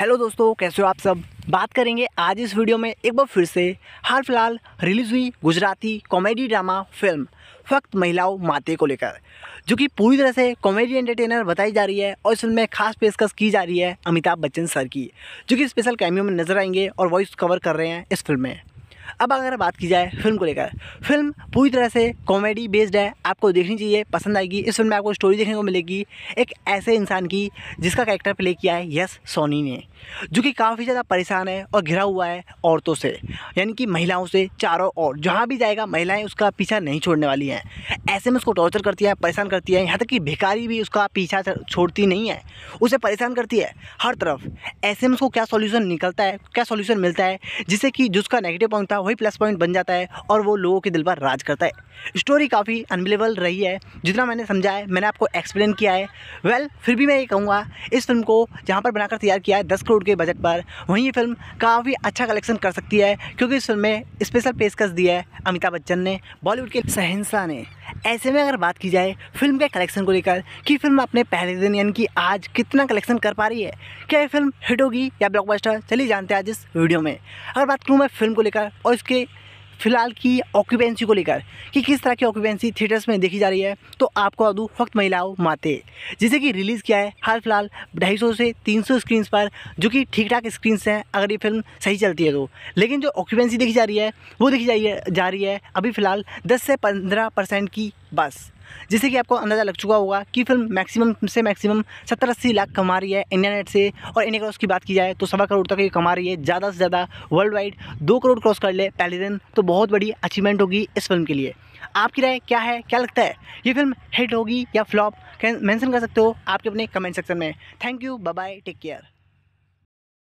hello दोस्तों कैसे हो आप सब बात करेंगे आज इस वीडियो में एक बार फिर से हाल फिलहाल रिलीज़ हुई गुजराती कॉमेडी ड्रामा फिल्म फक्त महिलाओं माते को लेकर जो कि पूरी तरह से कॉमेडी एंटरटेनर बताई जा रही है और इस फिल्म में खास पेशकश की जा रही है अमिताभ बच्चन सर की जो कि स्पेशल कैमियो में नजर आएंगे और वॉइस कवर कर रहे हैं इस फिल्म में अब अगर बात की जाए फिल्म को लेकर फिल्म पूरी तरह से कॉमेडी बेस्ड है आपको देखनी चाहिए पसंद आएगी इस फिल्म में आपको स्टोरी देखने को मिलेगी एक ऐसे इंसान की जिसका कैरेक्टर प्ले किया है यस सोनी ने जो कि काफ़ी ज़्यादा परेशान है और घिरा हुआ है औरतों से यानी कि महिलाओं से चारों और जहाँ भी जाएगा महिलाएँ उसका पीछा नहीं छोड़ने वाली हैं ऐसे में उसको टॉर्चर करती है परेशान करती है यहाँ तक कि भिकारी भी उसका पीछा छोड़ती नहीं है उसे परेशान करती है हर तरफ ऐसे में उसको क्या सोल्यूशन निकलता है क्या सोल्यूशन मिलता है जिससे कि जिसका नेगेटिव पॉइंट था वही प्लस पॉइंट बन जाता है और वो लोगों के दिल पर राज करता है स्टोरी काफ़ी अनबिलेबल रही है जितना मैंने समझा है मैंने आपको एक्सप्लेन किया है वेल well, फिर भी मैं ये कहूँगा इस फिल्म को जहाँ पर बनाकर तैयार किया है दस करोड़ के बजट पर वहीं ये फिल्म काफ़ी अच्छा कलेक्शन कर सकती है क्योंकि इस फिल्म में स्पेशल पेशकश दी है अमिताभ बच्चन ने बॉलीवुड के शहनशाह ने ऐसे में अगर बात की जाए फिल्म के कलेक्शन को लेकर कि फिल्म अपने पहले दिन यानी कि आज कितना कलेक्शन कर पा रही है क्या ये फिल्म हिट होगी या ब्लॉकबस्टर चलिए जानते हैं आज इस वीडियो में अगर बात करूँ मैं फिल्म को लेकर और इसके फिलहाल की ऑक्यूपेंसी को लेकर कि किस तरह की ऑक्यूपेंसी थिएटर्स में देखी जा रही है तो आपको बता वक्त महिलाओं माते जिसे कि रिलीज़ किया है हाल फिलहाल ढाई से तीन सौ स्क्रीन्स पर जो कि ठीक ठाक स्क्रीन्स हैं अगर ये फिल्म सही चलती है तो लेकिन जो ऑक्यूपेंसी देखी जा रही है वो देखी जा रही है जा रही है अभी फ़िलहाल दस से पंद्रह परसेंट की बस जैसे कि आपको अंदाज़ा लग चुका होगा कि फिल्म मैक्सिमम से मैक्सिमम सत्तर अस्सी लाख कमा रही है इंडिया नेट से और इंडिया क्रॉस की बात की जाए तो सवा करोड़ तक ये कमा रही है ज़्यादा से ज़्यादा वर्ल्ड वाइड दो करोड़ क्रॉस कर ले पहले दिन तो बहुत बड़ी अचीवमेंट होगी इस फिल्म के लिए आपकी राय क्या है क्या लगता है ये फिल्म हिट होगी या फ्लॉप मैंसन कर सकते हो आपके अपने कमेंट सेक्शन में thank you bye take care